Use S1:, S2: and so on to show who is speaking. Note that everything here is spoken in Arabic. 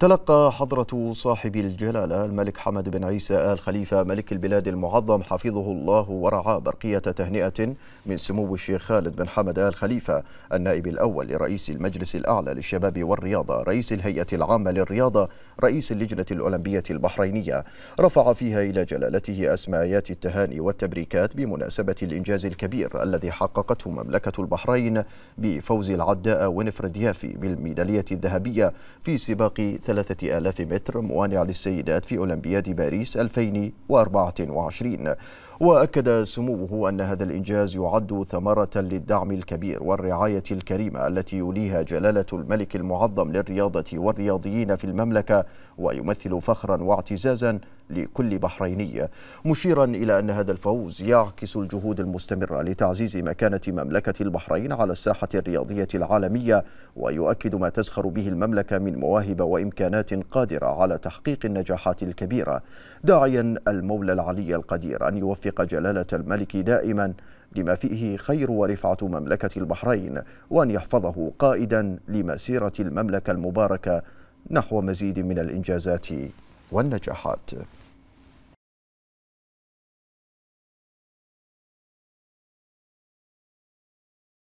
S1: تلقى حضرة صاحب الجلالة الملك حمد بن عيسى آل خليفة ملك البلاد المعظم حفظه الله ورعاه برقية تهنئة من سمو الشيخ خالد بن حمد آل خليفة النائب الأول لرئيس المجلس الأعلى للشباب والرياضة رئيس الهيئة العامة للرياضة رئيس اللجنة الأولمبية البحرينية رفع فيها إلى جلالته أسماءات التهاني والتبريكات بمناسبة الإنجاز الكبير الذي حققته مملكة البحرين بفوز العداء ونفر ديافي بالميدالية الذهبية في سباق ثلاثة آلاف متر موانع للسيدات في أولمبياد باريس 2024 وأكد سموه أن هذا الإنجاز يعد ثمرة للدعم الكبير والرعاية الكريمة التي يوليها جلالة الملك المعظم للرياضة والرياضيين في المملكة ويمثل فخرا واعتزازا لكل بحريني مشيرا إلى أن هذا الفوز يعكس الجهود المستمرة لتعزيز مكانة مملكة البحرين على الساحة الرياضية العالمية ويؤكد ما تزخر به المملكة من مواهب وإمكانات قادرة على تحقيق النجاحات الكبيرة داعيا المولى العلي القدير أن يوفق جلالة الملك دائما لما فيه خير ورفعة مملكة البحرين وأن يحفظه قائدا لمسيرة المملكة المباركة نحو مزيد من الإنجازات والنجاحات